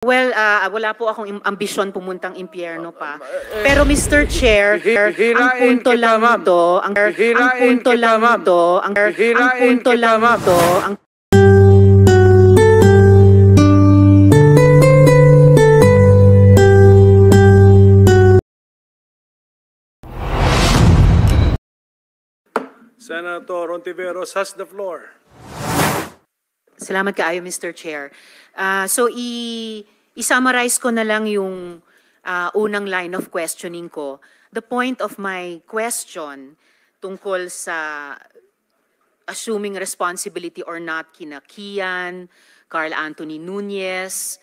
Well, uh, wala po akong ambisyon pumuntang impyerno pa. Pero Mr. Chair, ang punto kita, lang ito, ang, ang punto kita, lang ito, ang, ang punto kita, lang ito, ang Senator Ontiveros has the floor. Salamat kaayo, Mr. Chair. Uh, so, i- i-summarize ko na lang yung uh, unang line of questioning ko. The point of my question tungkol sa assuming responsibility or not kina Kian, Carl Anthony Nunez,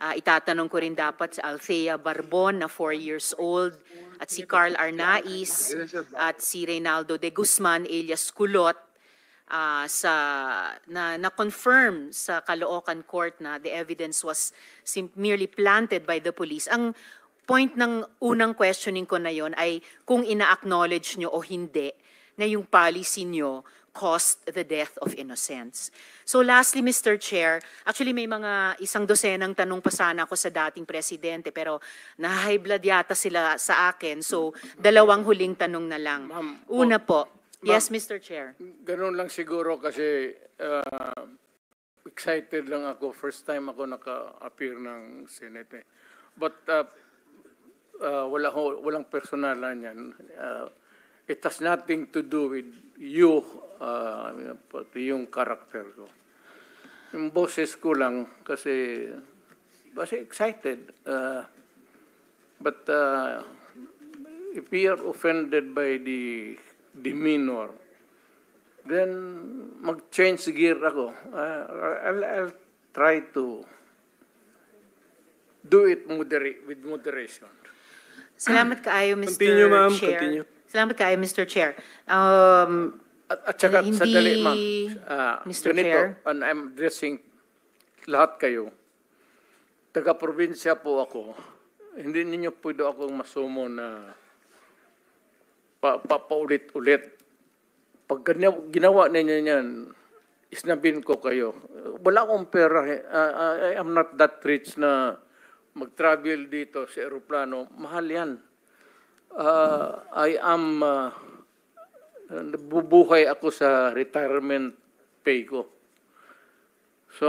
uh, itatanong ko rin dapat si Althea Barbon na 4 years old, at si Carl Arnaiz, at si Reynaldo de Guzman alias Kulot, uh, sa na, na confirm sa Caloocan court na the evidence was sim- merely planted by the police. Ang point ng unang questioning ko na yon ay kung ina-acknowledge nyo o hindi na yung policy nyo caused the death of innocence. So lastly, Mr. Chair, actually may mga isang dosenang tanong pa sana ako sa dating presidente pero na-high blood yata sila sa akin. So dalawang huling tanong na lang. Una po, Yes, Mr. Chair. Ganun lang siguro kasi uh, excited lang ako. First time ako naka-appear ng Senate. eh. But uh, uh, wala ho, walang personalan yan. Uh, it has nothing to do with you, uh, pati yung karakter ko. Yung boses ko lang kasi, kasi excited. Uh, but uh, if you are offended by the demeanor, then mag-change gear ako. Uh, I'll, I'll try to do it moderate, with moderation. Salamat kaayo, Mr. Continue, ma'am. Chair. Continue. Salamat kaayo, Mr. Chair. Um, at, at saka, hindi, sadali, ma'am. Uh, ah, Mr. Ganito, Chair. and I'm addressing lahat kayo. Taga-probinsya po ako. Hindi ninyo pwede akong masumo na pa, papaulit-ulit. Pag ganyan, ginawa ninyo yan, isnabin ko kayo. Wala akong pera. Uh, I am not that rich na mag-travel dito sa aeroplano. Mahal yan. Uh, I am... Uh, nabubuhay ako sa retirement pay ko. So,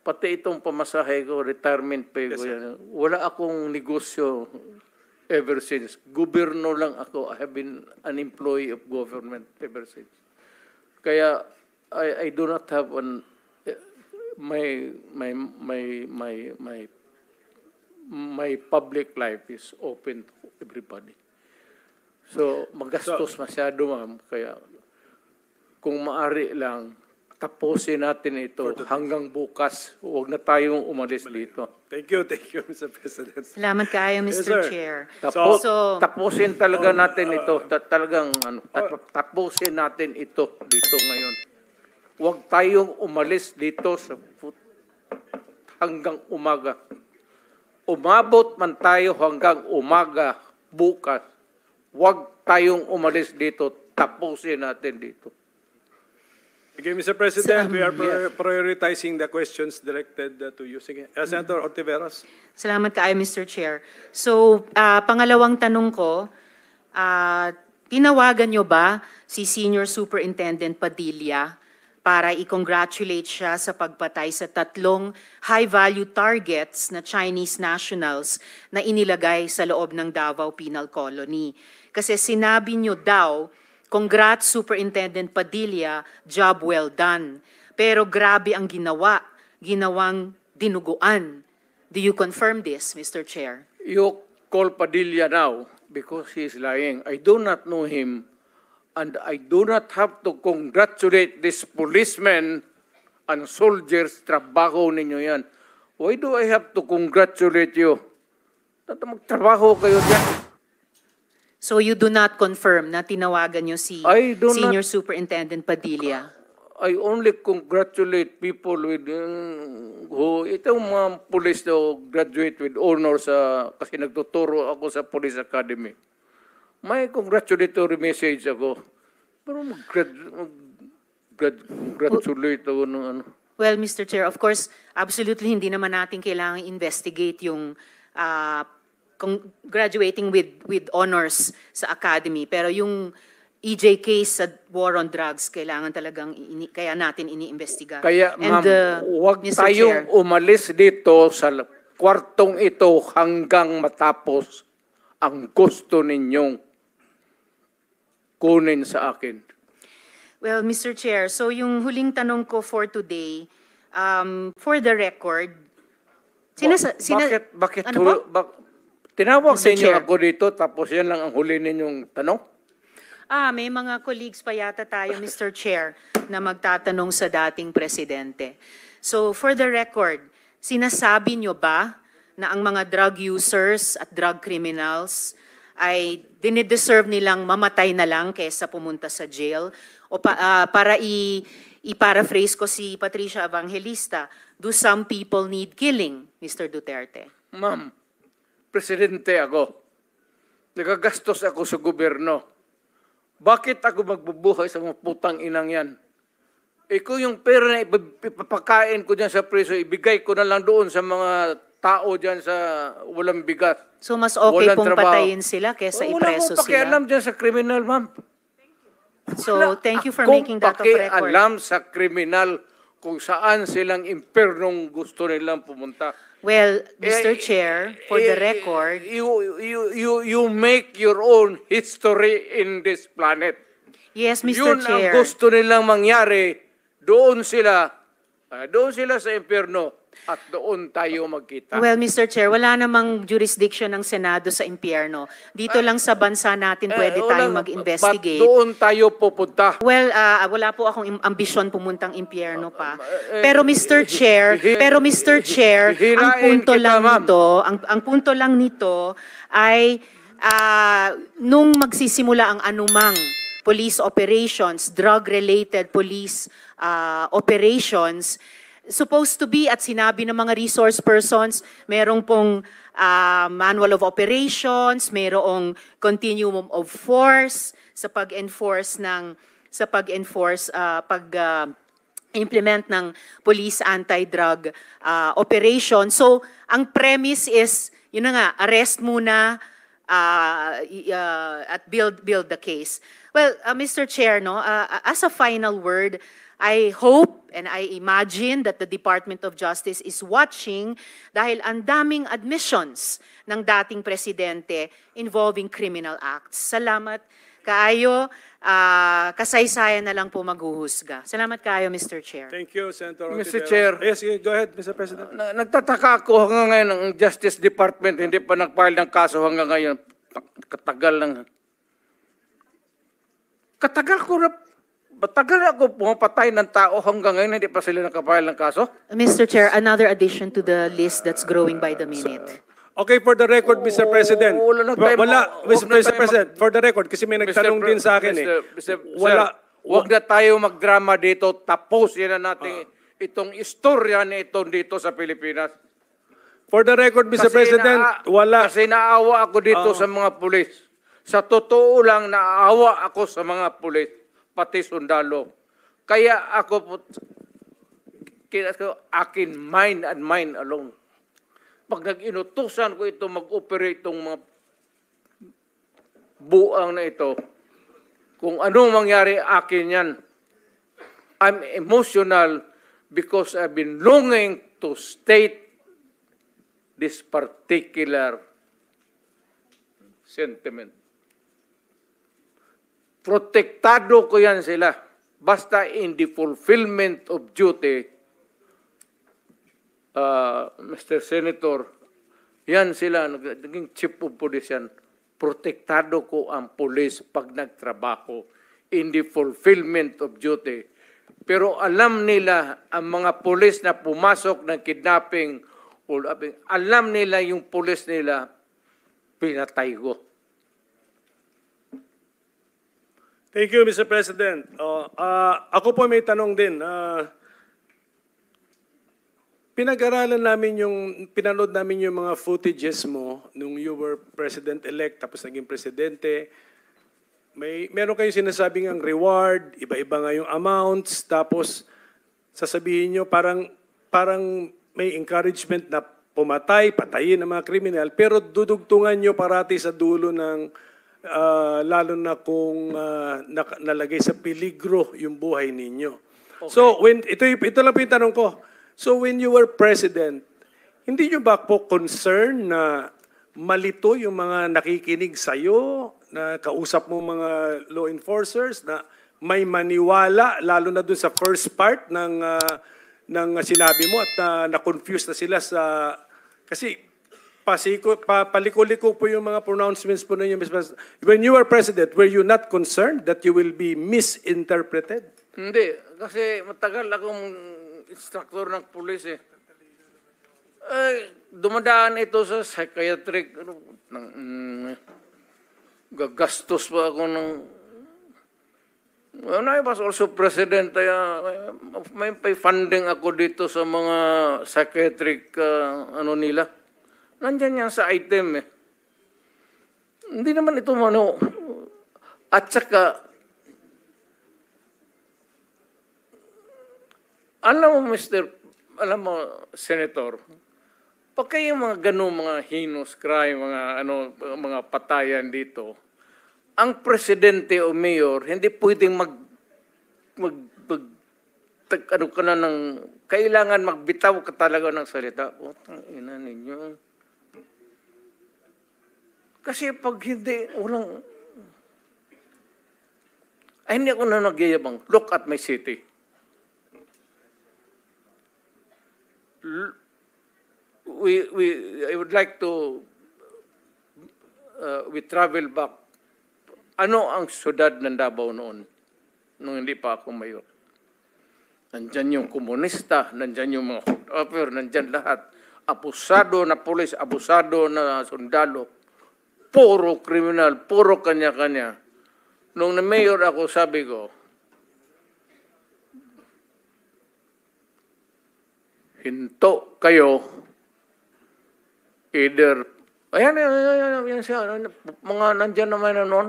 pati itong pamasahe ko, retirement pay yes, ko yan. Wala akong negosyo ever since. Gobyerno lang ako. I have been an employee of government ever since. Kaya I, I do not have an my my my my my my public life is open to everybody. So magastos so, masyado ma'am kaya kung maari lang tapusin natin ito hanggang bukas. Huwag na tayong umalis dito. Thank you, thank you, Mr. President. Salamat kayo, Yes, Mr. Chair. Tapo, So- tapusin talaga um, natin uh, ito. Ta- talagang ano, uh, tap- tapusin natin ito dito ngayon. Huwag tayong umalis dito sa hanggang umaga. Umabot man tayo hanggang umaga bukas. Huwag tayong umalis dito. Tapusin natin dito. Okay, Mr. President, we are prioritizing the questions directed uh, to you. Sige, uh, Senator Ortiveros. Salamat kaayo, Mr. Chair. So, ah, pangalawang tanong ko, ah, tinawagan nyo ba si Senior Superintendent Padilla para i-congratulate siya sa pagpatay sa tatlong high-value targets na Chinese nationals na inilagay sa loob ng Davao Penal Colony? Kasi sinabi nyo daw Congrats Superintendent Padilla, job well done. Pero grabe ang ginawa, ginawang dinuguan. Do you confirm this, Mr. Chair? You call Padilla now because he is lying. I do not know him and I do not have to congratulate this policeman and soldiers. Trabaho ninyo yan. Why do I have to congratulate you? Tata Magtrabaho kayo dyan. So you do not confirm na tinawagan niyo si Senior not, Superintendent Padilla? I only congratulate people with uh, who itong mga police daw graduate with honor sa kasi nagtuturo ako sa Police Academy. May congratulatory message ako. Pero mag-grad, mag-grad, ako ng ano. Well, Mr. Chair, of course, absolutely hindi naman natin kailangan investigate yung uh, graduating with, with honors sa academy. Pero yung EJ case sa war on drugs, kailangan talagang ini, kaya natin iniimbestiga. Kaya wag uh, tayong Chair, umalis dito sa kwartong ito hanggang matapos ang gusto ninyong kunin sa akin. Well, Mr. Chair, so yung huling tanong ko for today, um, for the record, Sina, ba- sina, bakit, ano po? ba- Tinawag sa inyo Chair. ako dito tapos yan lang ang huli ninyong tanong? Ah, may mga colleagues pa yata tayo, Mr. Chair, na magtatanong sa dating presidente. So, for the record, sinasabi niyo ba na ang mga drug users at drug criminals ay dinideserve nilang mamatay na lang kaysa pumunta sa jail? O pa, uh, para i- i-paraphrase ko si Patricia Evangelista, do some people need killing, Mr. Duterte? Ma'am, presidente ako. Nagagastos ako sa gobyerno. Bakit ako magbubuhay sa mga putang inang yan? Ikaw eh, e yung pera na ipapakain ko dyan sa preso, ibigay ko na lang doon sa mga tao dyan sa walang bigat. So mas okay walang pong trabaho. patayin sila kaysa o, ipreso sila? Wala pakialam dyan sa criminal, ma'am. So thank you for making that of record. alam sa criminal kung saan silang impernong gusto nilang pumunta. Well, eh, Mr. Eh, Chair, for eh, the record, you, you you you make your own history in this planet. Yes, Mr. Yun Chair. Yun ang gusto nilang mangyari. Doon sila, uh, doon sila sa impyerno at doon tayo magkita. Well, Mr. Chair, wala namang jurisdiction ng Senado sa impyerno. Dito ah. lang sa bansa natin eh, pwede eh, tayong mag-investigate. doon tayo pupunta. Well, uh, wala po akong ambisyon pumuntang impyerno pa. Ah, eh, pero Mr. Eh, Chair, pero Mr. Chair, ang punto kita, lang nito, ang, ang punto lang nito ay uh, nung magsisimula ang anumang police operations, drug-related police uh, operations, supposed to be at sinabi ng mga resource persons, merong pong uh, manual of operations, merong continuum of force sa pag-enforce ng sa pag-enforce uh, pag uh, implement ng police anti-drug uh, operation. So, ang premise is yun nga, arrest muna uh, uh, at build build the case. Well, uh, Mr. Chair, no, uh, as a final word, I hope and I imagine that the Department of Justice is watching dahil ang daming admissions ng dating presidente involving criminal acts. Salamat kaayo. Uh, kasaysayan na lang po maghuhusga. Salamat kayo, Mr. Chair. Thank you, Senator. Mr. Otidero. Chair. Yes, go ahead, Mr. President. Na, nagtataka ako hanggang ngayon ang Justice Department hindi pa nag-file ng kaso hanggang ngayon. Katagal lang. Katagal ko rin Matagal ako pumapatay ng tao hanggang ngayon hindi pa sila nakapahal ng kaso. Mr. Chair, another addition to the list that's growing by the minute. Okay, for the record, Mr. Oh, President. Wala na tayo. Wala, Mr. President, for the record, kasi may nagtanong din sa akin eh. Wala. Huwag na tayo magdrama dito. Tapos yan na natin ah. itong istorya na ito dito sa Pilipinas. For the record, Mr. President, wala. Kasi naawa ako dito ah. sa mga pulis. Sa totoo lang, naawa ako sa mga pulis pati sundalo. Kaya ako po, akin mine and mine alone. Pag nag-inutusan ko ito, mag-operate itong mga buang na ito, kung anong mangyari akin yan, I'm emotional because I've been longing to state this particular sentiment protektado ko yan sila. Basta in the fulfillment of duty, uh, Mr. Senator, yan sila, naging chief of police yan. Protektado ko ang police pag nagtrabaho in the fulfillment of duty. Pero alam nila ang mga police na pumasok ng kidnapping, alam nila yung police nila, pinatay ko. Thank you, Mr. President. Oh, uh, ako po may tanong din. Uh, Pinag-aralan namin yung, pinanood namin yung mga footages mo nung you were president-elect tapos naging presidente. May, meron kayong sinasabing ang reward, iba-iba nga yung amounts, tapos sasabihin nyo parang, parang may encouragement na pumatay, patayin ang mga kriminal, pero dudugtungan nyo parati sa dulo ng uh, lalo na kung uh, ah, na, nalagay sa peligro yung buhay ninyo. Okay. So, when, ito, ito lang po yung tanong ko. So, when you were president, hindi nyo ba po concern na malito yung mga nakikinig sa'yo, na kausap mo mga law enforcers, na may maniwala, lalo na dun sa first part ng, uh, ng sinabi mo at uh, na-confuse na sila sa... Kasi pasiko, pa, paliko po yung mga pronouncements po ninyo, Ms. President. When you were president, were you not concerned that you will be misinterpreted? Hindi, kasi matagal akong instructor ng pulis eh. Ay, eh, dumadaan ito sa psychiatric. Ano, ng, mm, gagastos pa ako ng... When ano, I was also president, kaya eh, ah, may, may funding ako dito sa mga psychiatric uh, ano nila. Nandyan yan sa item eh. Hindi naman ito ano. At saka, alam mo Mr. Alam mo, Senator, pagka yung mga ganun, mga heinous crime, mga, ano, mga patayan dito, ang presidente o mayor hindi pwedeng mag, mag, mag tag, ano ka na ng, kailangan magbitaw ka talaga ng salita. Putang ina ninyo. Kasi pag hindi, walang... Ay, hindi ako na nagyayabang. Look at my city. We, we, I would like to, uh, we travel back. Ano ang syudad ng Davao noon? Nung hindi pa ako mayor. Nandyan yung komunista, nandyan yung mga hot ah, nandiyan lahat. Abusado na polis, abusado na sundalo puro kriminal, puro kanya-kanya. Nung na-mayor ako, sabi ko, hinto kayo, either, ayan, ayan, ayan, ayan, ayan siya, mga nandyan naman na noon.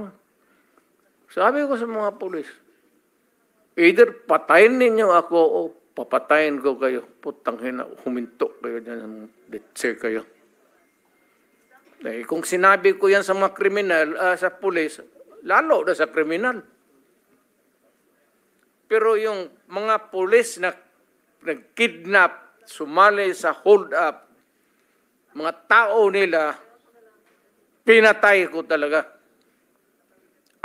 Sabi ko sa mga pulis, either patayin ninyo ako o papatayin ko kayo. Putang hina, huminto kayo dyan, detse kayo. Eh, kung sinabi ko yan sa mga kriminal, uh, sa pulis, lalo na sa kriminal. Pero yung mga pulis na nagkidnap, sumali sa hold-up, mga tao nila, pinatay ko talaga.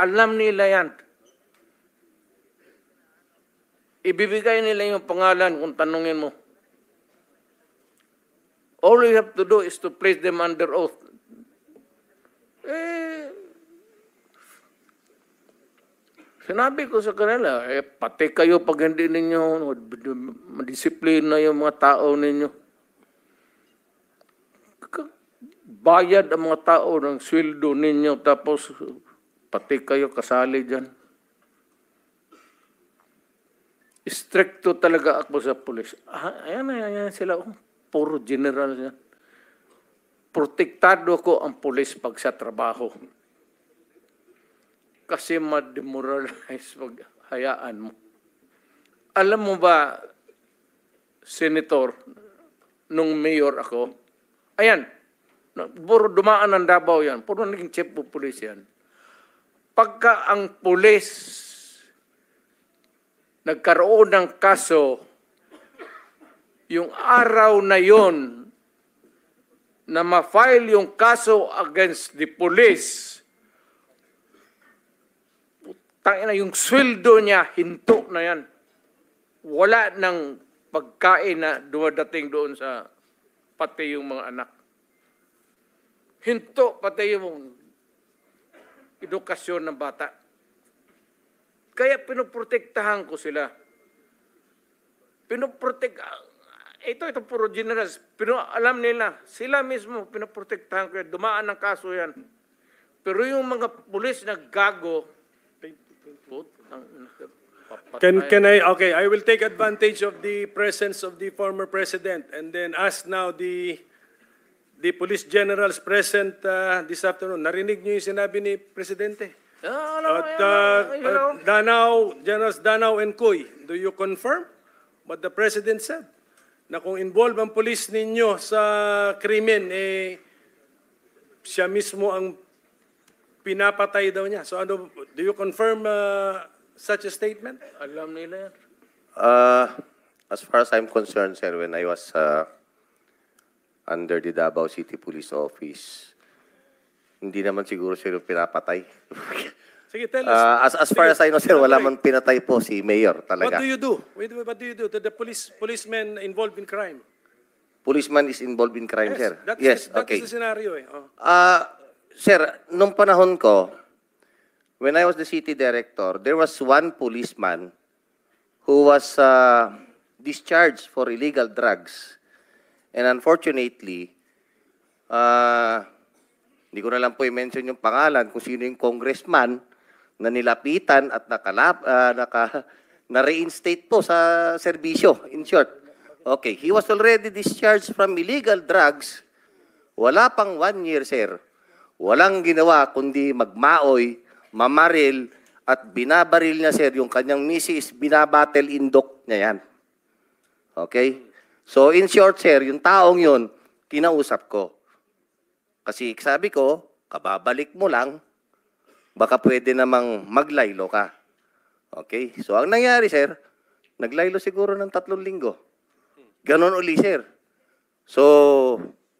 Alam nila yan. Ibibigay nila yung pangalan kung tanungin mo. All you have to do is to place them under oath. Eh, sinabi ko sa kanila, eh, pati kayo pag hindi ninyo madisiplina yung mga tao ninyo. Bayad ang mga tao ng sweldo ninyo tapos pati kayo kasali dyan. Stricto talaga ako sa pulis. Ah, ayan, ayan, ayan sila. Oh, puro general yan protektado ko ang pulis pag sa trabaho. Kasi ma-demoralize pag hayaan mo. Alam mo ba, Senator, nung mayor ako, ayan, buro dumaan ng Davao yan, puro naging chief of police yan. Pagka ang pulis nagkaroon ng kaso, yung araw na yon na ma-file yung kaso against the police, tangina yung sweldo niya, hinto na yan. Wala nang pagkain na dumadating doon sa pati yung mga anak. Hinto pati yung edukasyon ng bata. Kaya pinoprotektahan ko sila. Pinoprotektahan ito, ito puro generals. Pero alam nila, sila mismo pinaprotektahan ko yan. Dumaan ng kaso yan. Pero yung mga pulis na gago, Can, can I, okay, I will take advantage of the presence of the former president and then ask now the, the police generals present uh, this afternoon. Narinig niyo yung sinabi ni Presidente? Ah, alam mo At uh, you know. Generals Danao and Koy, do you confirm what the president said? na kung involved ang pulis ninyo sa krimen, eh, siya mismo ang pinapatay daw niya. So ano, do you confirm uh, such a statement? Alam nila yan. Uh, as far as I'm concerned, sir, when I was uh, under the Davao City Police Office, hindi naman siguro sir pinapatay. Sige, tell us. Uh, as, as far as I know, sir, wala man pinatay po si Mayor talaga. What do you do? what do you do to the police policemen involved in crime? Policeman is involved in crime, yes, sir. That is, yes, that okay. That is the scenario. Eh. Oh. Uh, sir, nung panahon ko, when I was the city director, there was one policeman who was uh, discharged for illegal drugs. And unfortunately, uh, hindi ko na lang po i-mention yung pangalan kung sino yung congressman na nilapitan at nakalap, uh, naka, na-reinstate po sa serbisyo, in short. Okay, he was already discharged from illegal drugs. Wala pang one year, sir. Walang ginawa kundi magmaoy, mamaril, at binabaril niya, sir. Yung kanyang misis, binabattle indok niya yan. Okay? So, in short, sir, yung taong yun, kinausap ko. Kasi sabi ko, kababalik mo lang, baka pwede namang maglaylo ka. Okay? So, ang nangyari, sir, naglaylo siguro ng tatlong linggo. Ganon uli, sir. So,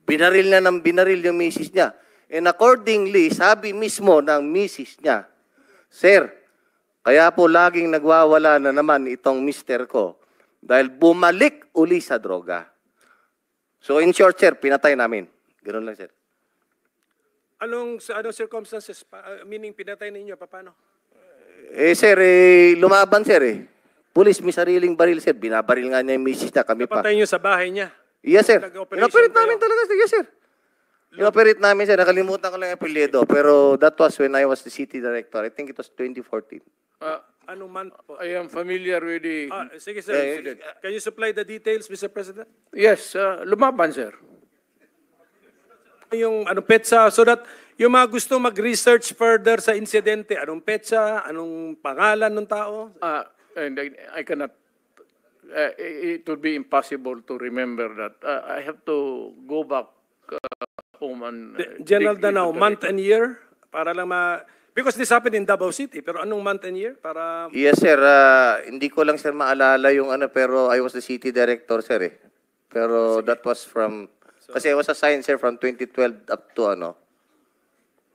binaril na ng binaril yung misis niya. And accordingly, sabi mismo ng misis niya, Sir, kaya po laging nagwawala na naman itong mister ko dahil bumalik uli sa droga. So in short, sir, pinatay namin. Ganun lang, sir. Anong, sa anong circumstances? Pa, uh, meaning, pinatay ninyo, paano? Eh, sir, eh, lumaban, sir, eh. Pulis, may sariling baril, sir. Binabaril nga niya yung misis na kami pa. Napatay nyo sa bahay niya? Yes, sir. Inoperate namin talaga, sir. Yes, sir. Inoperate namin, sir. Nakalimutan ko lang yung apelyido. Pero that was when I was the city director. I think it was 2014. Uh, ah, ano month po? I am familiar with the... Ah, sige, sir. Uh, Can you supply the details, Mr. President? Yes, uh, lumaban, sir yung anong petsa so that yung mga gusto mag-research further sa insidente, anong petsa, anong pangalan ng tao? Uh, and I, I cannot, uh, it would be impossible to remember that. Uh, I have to go back uh, home and... Uh, General Danao, month and year? Para lang ma... Because this happened in Davao City, pero anong month and year? Para... Yes, sir. Uh, hindi ko lang, sir, maalala yung ano, pero I was the city director, sir, eh. Pero that was from kasi I was assigned, sir, from 2012 up to, ano,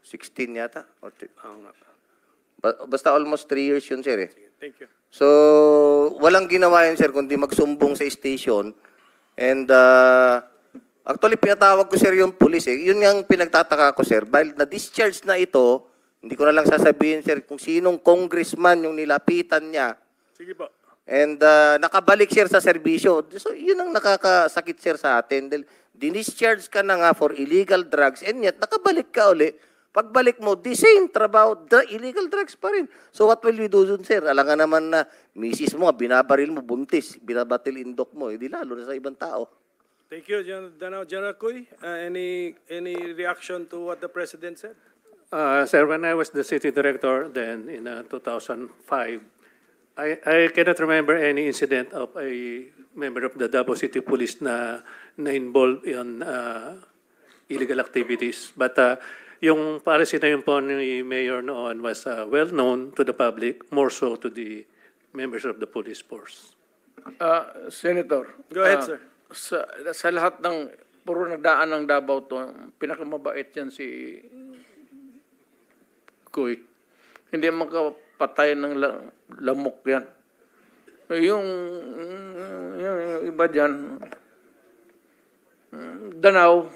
16 yata. Or t- ah, ba- basta almost 3 years yun, sir, eh. Thank you. So, walang ginawa yun, sir, kundi magsumbong sa station. And, uh, actually, pinatawag ko, sir, yung police. Eh. Yun yung pinagtataka ko, sir. Dahil na-discharge na ito, hindi ko na lang sasabihin, sir, kung sinong congressman yung nilapitan niya. Sige po. And uh, nakabalik, sir, sa serbisyo. So, yun ang nakakasakit, sir, sa atin. Dahil dinischarge ka na nga for illegal drugs, and yet nakabalik ka uli, pagbalik mo, the same trabaho, the illegal drugs pa rin. So what will you do dun, sir? Alangan naman na misis mo, binabaril mo, buntis, binabatil indok mo, hindi eh, lalo na sa ibang tao. Thank you, General, General Kuy. Uh, any, any reaction to what the President said? Uh, sir, when I was the city director then in uh, 2005, I, I cannot remember any incident of a member of the Davao City Police na na involved in uh, illegal activities. But uh, yung policy na yun po ni Mayor noon was uh, well known to the public, more so to the members of the police force. Uh, Senator. Go ahead, uh, sir. Sa, sa lahat ng, puro nagdaan ng Dabaw to, pinakamabait yan si Kuy. Hindi makapatay ng la, lamok yan. Yung, yung iba dyan, Danaw,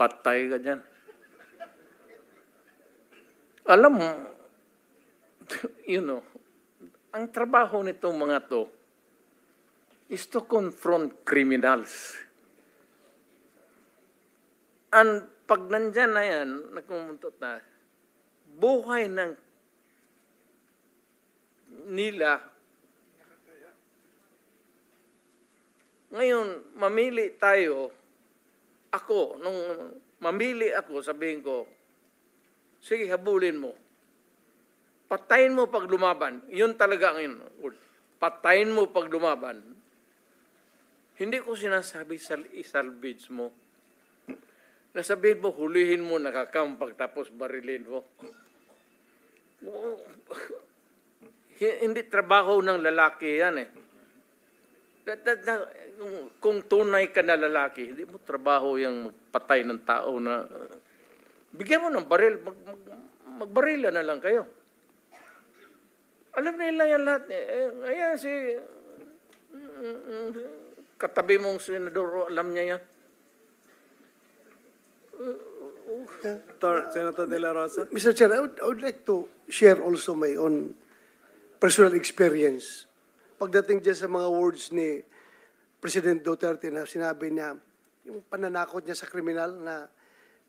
patay ganyan. Alam mo, you know, ang trabaho nitong mga to is to confront criminals. And pag nandyan na yan, nagkumuntot na, buhay ng nila Ngayon, mamili tayo, ako, nung mamili ako, sabihin ko, sige, habulin mo. Patayin mo pag lumaban. Yun talaga ang yun. Patayin mo pag lumaban. Hindi ko sinasabi sal- salvage mo. Nasabihin mo, hulihin mo, nakakampag, tapos barilin mo. Hindi trabaho ng lalaki yan eh that, that, that, kung, kung tunay ka na lalaki, hindi mo trabaho yung magpatay ng tao na... Uh, bigyan mo ng baril, mag, mag, magbarila na lang kayo. Alam nila yan lahat. Eh. eh, ayan si... katabi mong senador, oh, alam niya yan. Senator De La Rosa. Mr. Chair, I would, I would like to share also my own personal experience pagdating dyan sa mga words ni President Duterte na sinabi niya, yung pananakot niya sa kriminal na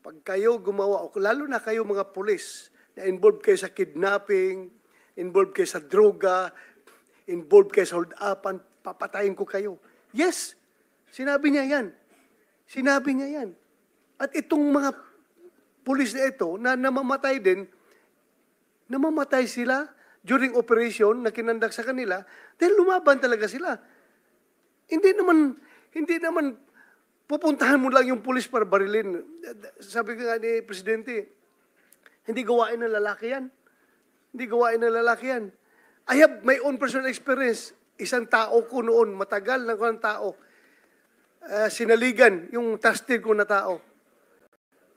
pag kayo gumawa, o lalo na kayo mga pulis, na involved kayo sa kidnapping, involved kayo sa droga, involved kayo sa hold-upan, papatayin ko kayo. Yes, sinabi niya yan. Sinabi niya yan. At itong mga pulis na ito na namamatay din, namamatay sila during operation na kinandak sa kanila dahil lumaban talaga sila. Hindi naman, hindi naman pupuntahan mo lang yung pulis para barilin. Sabi ko nga ni Presidente, hindi gawain ng lalaki yan. Hindi gawain ng lalaki yan. I have my own personal experience. Isang tao ko noon, matagal na ko ng tao, uh, sinaligan yung trusted ko na tao.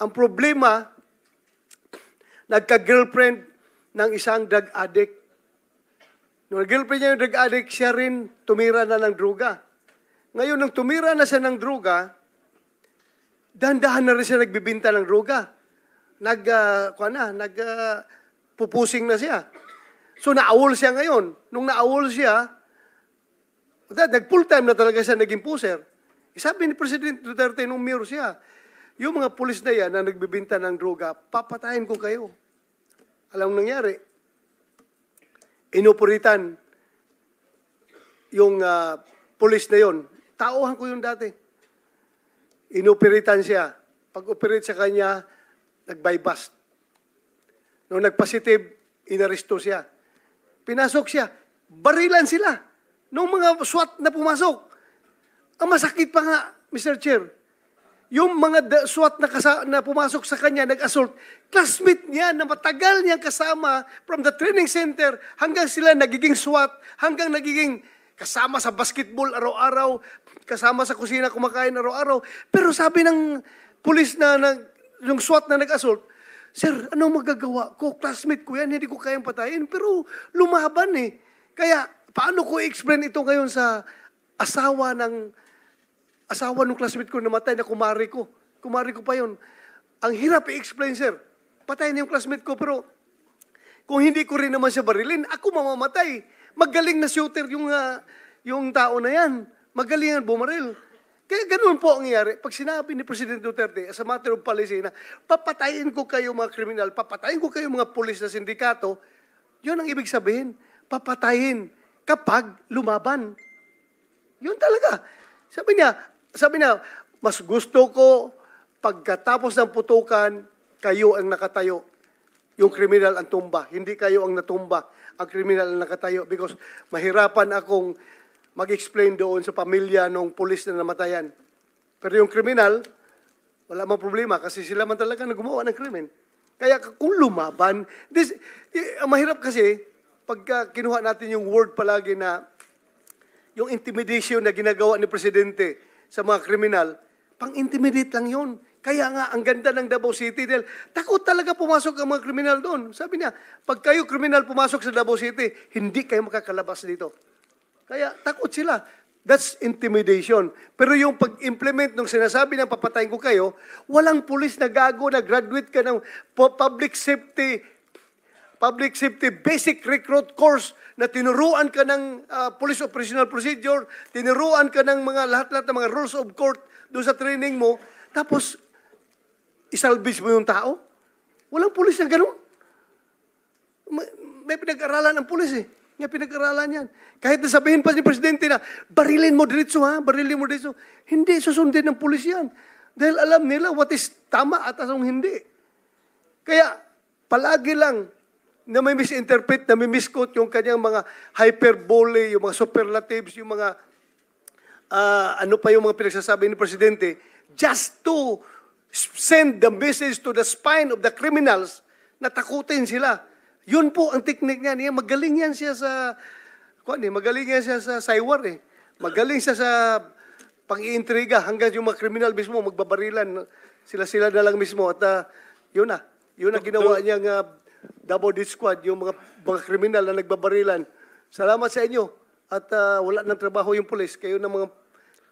Ang problema, nagka-girlfriend ng isang drug addict Nung girlfriend niya yung drug addict, siya rin tumira na ng droga. Ngayon, nung tumira na siya ng droga, dahan-dahan na rin siya nagbibinta ng droga. Nag, uh, na, nag, uh, pupusing na siya. So, naawol siya ngayon. Nung naawol siya, nag-full time na talaga siya naging puser. Eh, sabi ni President Duterte nung mayor siya, yung mga pulis na yan na nagbibinta ng droga, papatayin ko kayo. Alam nangyari, inoporitan yung uh, ah, police na yon. Tauhan ko yun dati. Inoperitan siya. Pag-operate sa kanya, nag-bypass. Nung nag-positive, inaresto siya. Pinasok siya. Barilan sila. Nung mga SWAT na pumasok. Ang masakit pa nga, Mr. Chair, yung mga SWAT na, kasa- na pumasok sa kanya, nag-assault, classmate niya na matagal niyang kasama from the training center hanggang sila nagiging SWAT, hanggang nagiging kasama sa basketball araw-araw, kasama sa kusina kumakain araw-araw. Pero sabi ng pulis na, na yung SWAT na nag-assault, Sir, anong magagawa ko? Classmate ko yan, hindi ko kayang patayin. Pero lumaban eh. Kaya, paano ko i-explain ito ngayon sa asawa ng asawa ng classmate ko namatay na kumari ko. Kumari ko pa yon. Ang hirap i-explain, sir. Patay na yung classmate ko, pero kung hindi ko rin naman siya barilin, ako mamamatay. Magaling na shooter yung, uh, yung tao na yan. Magaling ang bumaril. Kaya ganun po ang nangyari. Pag sinabi ni President Duterte, as a matter of policy, na papatayin ko kayo mga kriminal, papatayin ko kayo mga pulis na sindikato, yun ang ibig sabihin. Papatayin kapag lumaban. Yun talaga. Sabi niya, sabi na, mas gusto ko pagkatapos ng putukan, kayo ang nakatayo. Yung kriminal ang tumba. Hindi kayo ang natumba. Ang kriminal ang nakatayo. Because mahirapan akong mag-explain doon sa pamilya ng pulis na namatayan. Pero yung kriminal, wala mang problema kasi sila man talaga na gumawa ng krimen. Kaya kung lumaban, this, eh, mahirap kasi pagka kinuha natin yung word palagi na yung intimidation na ginagawa ni Presidente, sa mga kriminal, pang-intimidate lang yon. Kaya nga, ang ganda ng Davao City dahil takot talaga pumasok ang mga kriminal doon. Sabi niya, pag kayo kriminal pumasok sa Davao City, hindi kayo makakalabas dito. Kaya takot sila. That's intimidation. Pero yung pag-implement ng sinasabi ng papatayin ko kayo, walang pulis na gago na graduate ka ng public safety public safety basic recruit course na tinuruan ka ng uh, police operational procedure, tinuruan ka ng mga lahat-lahat ng mga rules of court doon sa training mo, tapos isalbis mo yung tao? Walang pulis na ganun. May pinag-aralan ang pulis eh. Nga pinag-aralan yan. Kahit nasabihin pa ni Presidente na, barilin mo diritso ha, barilin mo diritso. Hindi, susundin ng pulis yan. Dahil alam nila what is tama at anong hindi. Kaya, palagi lang na may misinterpret, na may misquote yung kanyang mga hyperbole, yung mga superlatives, yung mga uh, ano pa yung mga pinagsasabi ni Presidente, just to send the message to the spine of the criminals na takutin sila. Yun po ang technique niya. niya. Magaling yan siya sa, kuan eh, magaling yan siya sa cyber eh. Magaling siya sa pang-iintriga hanggang yung mga criminal mismo magbabarilan. Sila-sila na lang mismo at uh, yun na. Yun ang ginawa niyang uh, Davao Death Squad, yung mga, mga kriminal na nagbabarilan. Salamat sa inyo. At ah, wala ng trabaho yung pulis. Kayo ng mga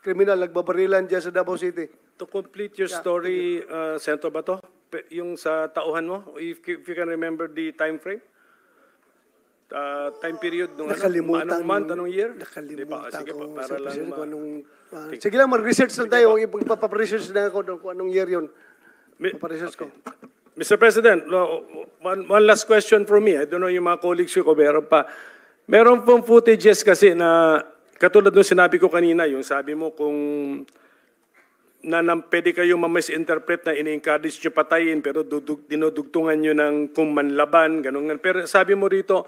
kriminal nagbabarilan dyan sa Davao City. To complete your story, uh, ah, Sento ba Yung sa tauhan mo, if, if you can remember the time frame? Uh, time period nung ano? Nakalimutan. Anong month, anong year? Nakalimutan Di Sige pa, para lang. sir, kung ma- anong, ah, sige lang, mag-research lang tayo. Ipagpaparesearch na ako doon kung anong year yun. Mi- Paparesearch ko. Mr. President, One, one last question from me. I don't know yung mga colleagues ko, meron pa. Meron pong footages kasi na katulad nung sinabi ko kanina, yung sabi mo kung na nang pwede kayo ma-misinterpret na ini-encourage nyo patayin pero dudug, dinudugtungan nyo ng manlaban, ganun. Pero sabi mo rito,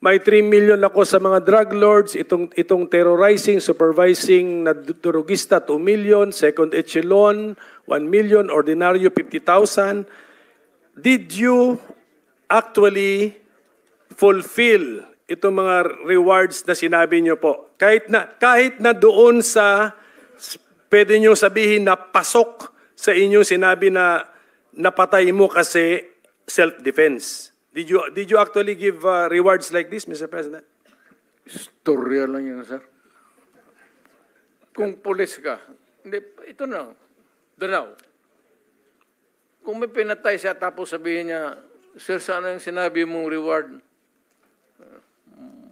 may 3 million ako sa mga drug lords, itong, itong terrorizing, supervising na drugista 2 million, second echelon 1 million, ordinaryo 50,000. Did you actually fulfill itong mga rewards na sinabi niyo po. Kahit na, kahit na doon sa, pwede niyo sabihin na pasok sa inyo sinabi na napatay mo kasi self-defense. Did you, did you actually give uh, rewards like this, Mr. President? Istorya lang yan, sir. Kung pulis ka, hindi, ito na, danaw. Kung may pinatay siya tapos sabihin niya, Sir, sana yung sinabi mong reward? Uh,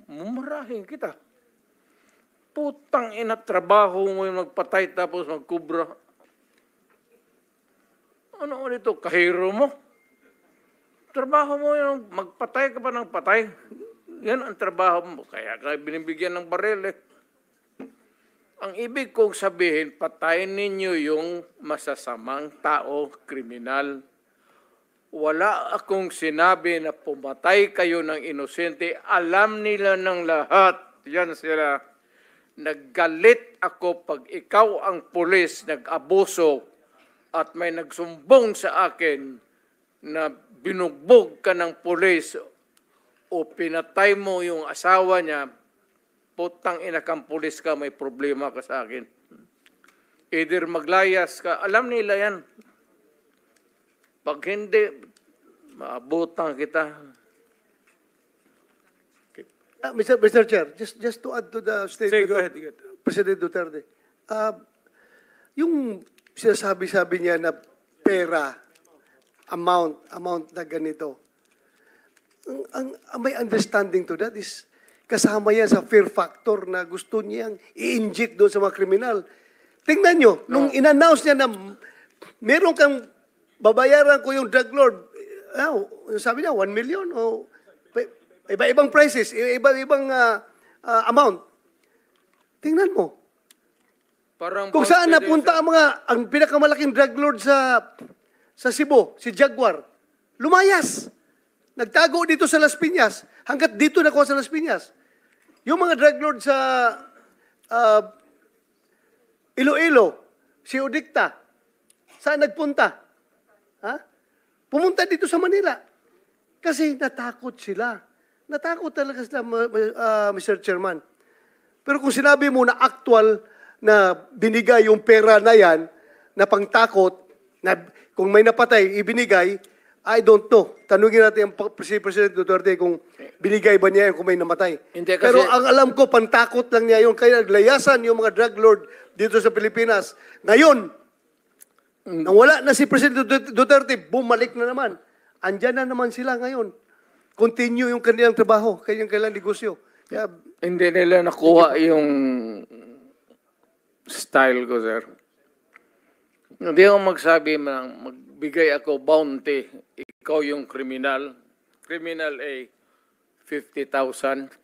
Mumarahin kita. Putang ina, trabaho mo yung magpatay tapos magkubra. Ano ulit ito? Kahiro mo? Trabaho mo yung magpatay ka pa ng patay. Yan ang trabaho mo. Kaya ka binibigyan ng baril eh. Ang ibig kong sabihin, patayin ninyo yung masasamang tao, kriminal, wala akong sinabi na pumatay kayo ng inosente. Alam nila ng lahat. Yan sila. Naggalit ako pag ikaw ang pulis, nag-abuso at may nagsumbong sa akin na binugbog ka ng pulis o pinatay mo yung asawa niya, putang ina kang pulis ka, may problema ka sa akin. Either maglayas ka, alam nila yan. Pag hindi, maabutan kita. Uh, Mr. Mr. Chair, just, just to add to the statement Say, go ahead. of President Duterte, uh, yung sinasabi-sabi niya na pera, amount, amount na ganito, ang, ang, ang may understanding to that is kasama yan sa fear factor na gusto niyang i-inject doon sa mga kriminal. Tingnan nyo, nung ah. in-announce niya na meron kang babayaran ko yung drug lord. Ah, oh, sabi niya, 1 million o oh. iba-ibang prices, iba-ibang uh, ah, uh, ah, amount. Tingnan mo. Parang Kung saan napunta ang mga, ang pinakamalaking drug lord sa sa Cebu, si Jaguar. Lumayas. Nagtago dito sa Las Piñas. Hanggat dito nakuha sa Las Piñas. Yung mga drug lord sa uh, Iloilo, si Odikta, saan nagpunta? Ha? Pumunta dito sa Manila. Kasi natakot sila. Natakot talaga sila, uh, ah, Mr. Chairman. Pero kung sinabi mo na actual na binigay yung pera na yan, na pangtakot, na kung may napatay, ibinigay, I don't know. Tanungin natin yung si President Duterte kung binigay ba niya yun kung may namatay. Hindi, kasi... Pero ang alam ko, pantakot lang niya yun. Kaya naglayasan yung mga drug lord dito sa Pilipinas. Ngayon, nang wala na si Presidente Duterte, bumalik na naman. Andiyan na naman sila ngayon. Continue yung kanilang trabaho, kanyang kanilang negosyo. Kaya, Hindi nila nakuha yung style ko, sir. Hindi ako magsabi na magbigay ako bounty. Ikaw yung kriminal. Criminal A, 50,000.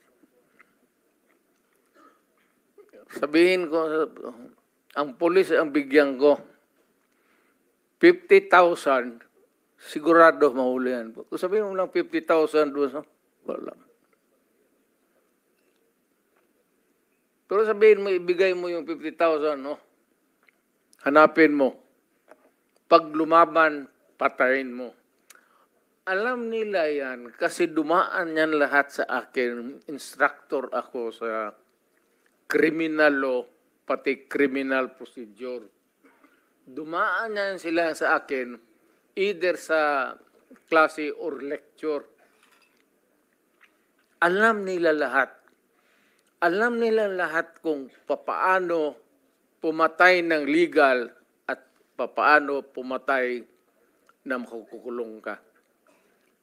Sabihin ko, ang pulis ang bigyan ko. 50,000, sigurado mahuli yan. Kung sabihin mo lang 50,000 doon, wala. Pero sabihin mo, ibigay mo yung 50,000, no? Hanapin mo. Pag lumaban, patayin mo. Alam nila yan kasi dumaan yan lahat sa akin. Instructor ako sa criminal law, pati criminal procedure dumaan dumaanan sila sa akin either sa klase or lecture. Alam nila lahat. Alam nila lahat kung papaano pumatay ng legal at papaano pumatay na makukulong ka.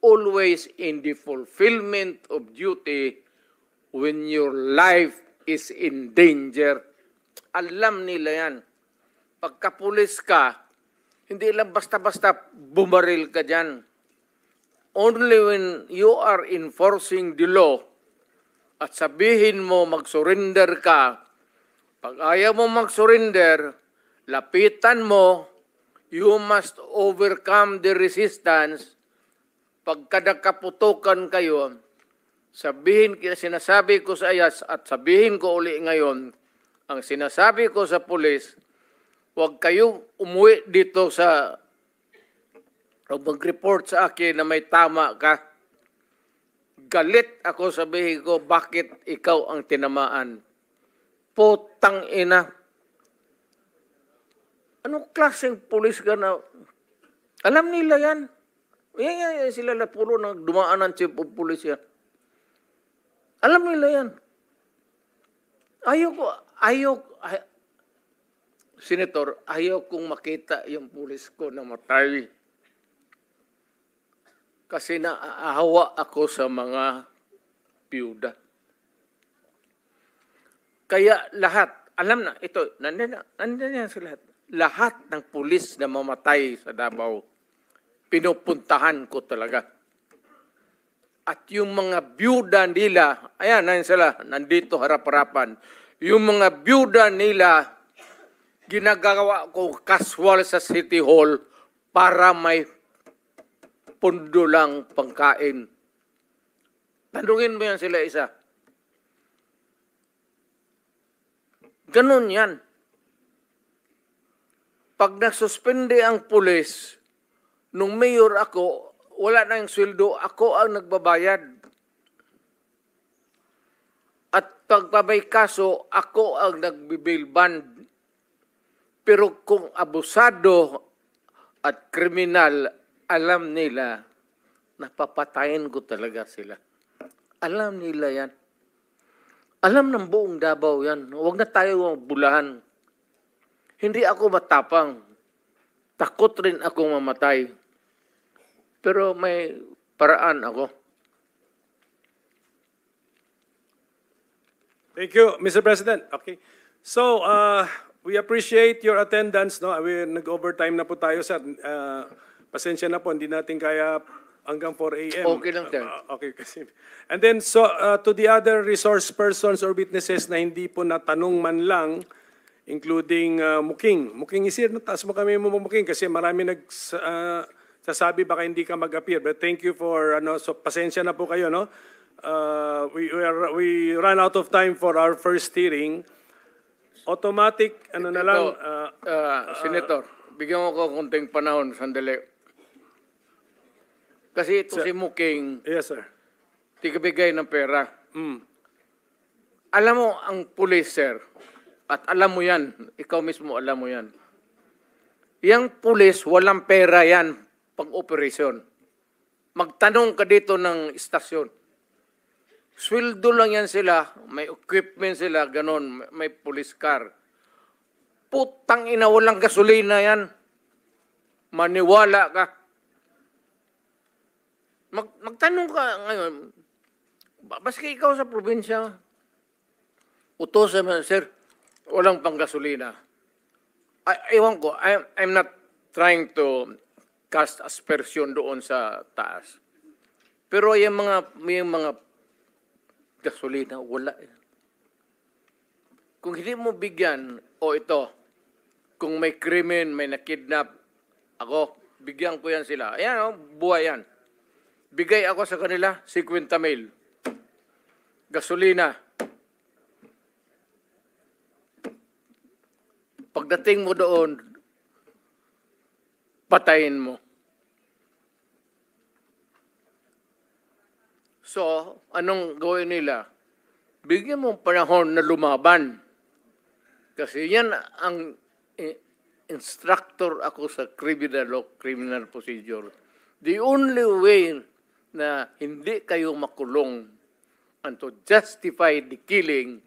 Always in the fulfillment of duty when your life is in danger. Alam nila yan pagkapulis ka, hindi lang basta-basta bumaril ka dyan. Only when you are enforcing the law at sabihin mo mag-surrender ka, pag ayaw mo mag-surrender, lapitan mo, you must overcome the resistance. Pagka nakaputukan kayo, sabihin, sinasabi ko sa ayas at sabihin ko uli ngayon, ang sinasabi ko sa pulis, Huwag kayong umuwi dito sa o mag-report sa akin na may tama ka. Galit ako sabihin ko, bakit ikaw ang tinamaan? Putang ina. Anong klaseng pulis ka na? Alam nila yan. Yan, yan, yan sila lapulo na dumaan ng chief of police yan. Alam nila yan. Ayoko, ayoko, ay, Senator, ayaw kong makita yung pulis ko na namatay. Kasi naaawa ako sa mga piyuda. Kaya lahat, alam na, ito, nandiyan na, nandiyan na sa lahat. Lahat ng pulis na mamatay sa Davao, pinupuntahan ko talaga. At yung mga byuda nila, ayan, nandiyan sila, nandito harap-harapan. Yung mga byuda nila, ginagawa ko casual sa City Hall para may pundo lang pangkain. Tanungin mo yan sila isa. Ganun yan. Pag nagsuspende ang pulis, nung mayor ako, wala na yung sweldo, ako ang nagbabayad. At pag may kaso, ako ang nagbibail bond. Pero kung abusado at kriminal, alam nila, napapatayin ko talaga sila. Alam nila yan. Alam ng buong Davao yan. Huwag na tayo bulahan. Hindi ako matapang. Takot rin ako mamatay. Pero may paraan ako. Thank you, Mr. President. Okay. So, uh, We appreciate your attendance. No? we Nag-overtime na po tayo, sir. Uh, pasensya na po, hindi natin kaya hanggang 4 a.m. Okay lang, sir. Uh, okay, kasi. And then, so, uh, to the other resource persons or witnesses na hindi po natanong man lang, including uh, Muking. Muking is here. Taas mo kami mo Muking kasi marami nag... Uh, sasabi baka hindi ka mag-appear. But thank you for, ano, so pasensya na po kayo, no? Uh, we, we, are, we ran out of time for our first hearing automatic, ano na lang, uh, ah, ah, Senator, bigyan mo ko konting panahon, sandali. Kasi ito si Muking, yes, sir. tigabigay ng pera. Mm. Alam mo ang pulis, sir, at alam mo yan, ikaw mismo alam mo yan. yung pulis, walang pera yan pag operation Magtanong ka dito ng istasyon. Swildo lang yan sila, may equipment sila, ganun, may police car. Putang ina, walang gasolina yan. Maniwala ka. Mag, magtanong ka ngayon, baski ikaw sa probinsya, utos mo, sir, walang panggasolina. I, ewan ko, I'm, I'm not trying to cast aspersion doon sa taas. Pero yung mga, yung mga gasolina, wala. Eh. Kung hindi mo bigyan, o oh, ito, kung may krimen, may nakidnap, ako, bigyan ko yan sila. Ayan, oh, buhay yan. Bigay ako sa kanila 50 mil. Gasolina. Pagdating mo doon, patayin mo. So, anong gawin nila? Bigyan mo panahon na lumaban. Kasi yan ang instructor ako sa criminal law, criminal procedure. The only way na hindi kayo makulong and to justify the killing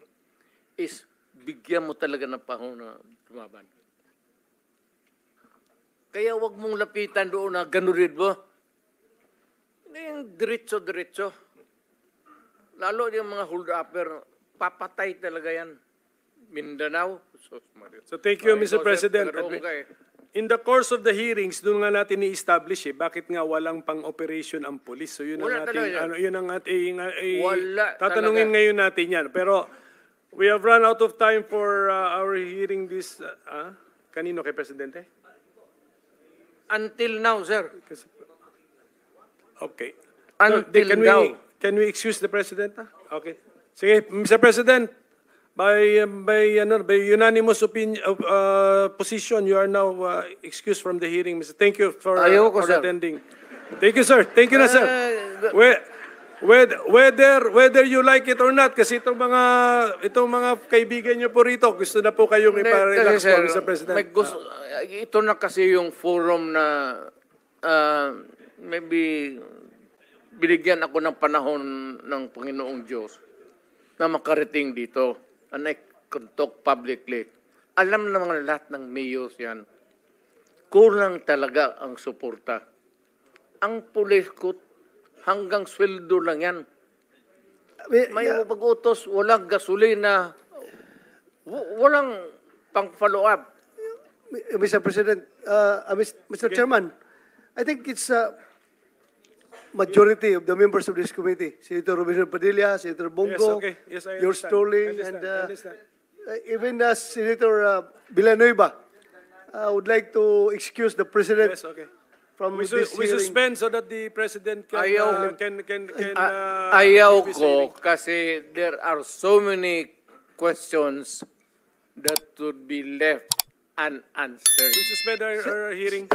is bigyan mo talaga ng panahon na lumaban. Kaya wag mong lapitan doon na ganun rin mo. Hindi yung diretso-diretso. Lalo yung mga hold upper, papatay talaga yan. Mindanao. So thank you, Mr. President. In the course of the hearings, doon nga natin ni-establish eh, bakit nga walang pang-operation ang police. So yun Wala ang natin, ano, yun ang ating, eh, eh tatanungin talaga. ngayon natin yan. Pero we have run out of time for uh, our hearing this, uh, ah? kanino kay Presidente? Until now, sir. Okay. Until so, can now. We, Can we excuse the President? Ah? Okay. Sige, Mr. President, by, um, by, ano, by unanimous opinion, uh, uh, position, you are now uh, excused from the hearing, Mr. Thank you for, uh, for attending. Thank you, sir. Thank you na, sir. Eh, We- whether, whether, whether you like it or not, kasi itong mga, itong mga kaibigan niyo po rito, gusto na po kayong Hindi, iparelax po, sir, Mr. President. May gusto, ah. ito na kasi yung forum na uh, maybe binigyan ako ng panahon ng Panginoong Diyos na makarating dito. And I can talk publicly. Alam na mga lahat ng mayors yan. Kulang talaga ang suporta. Ang pulis ko, hanggang sweldo lang yan. May yeah. pag-utos, walang gasolina, walang pang-follow up. Mr. President, uh, uh Mr. Chairman, I think it's uh, majority of the members of this committee, Senator Robinson Padilla, Senator Bongo, okay. Yes, I yours and uh, uh, even uh, Senator uh, Villanueva uh, would like to excuse the President yes, okay. from we, this we hearing. suspend so that the President can... Ayaw, uh, can, can, can, uh, uh, uh ayaw ko kasi there are so many questions that would be left unanswered. We suspend our, our hearing.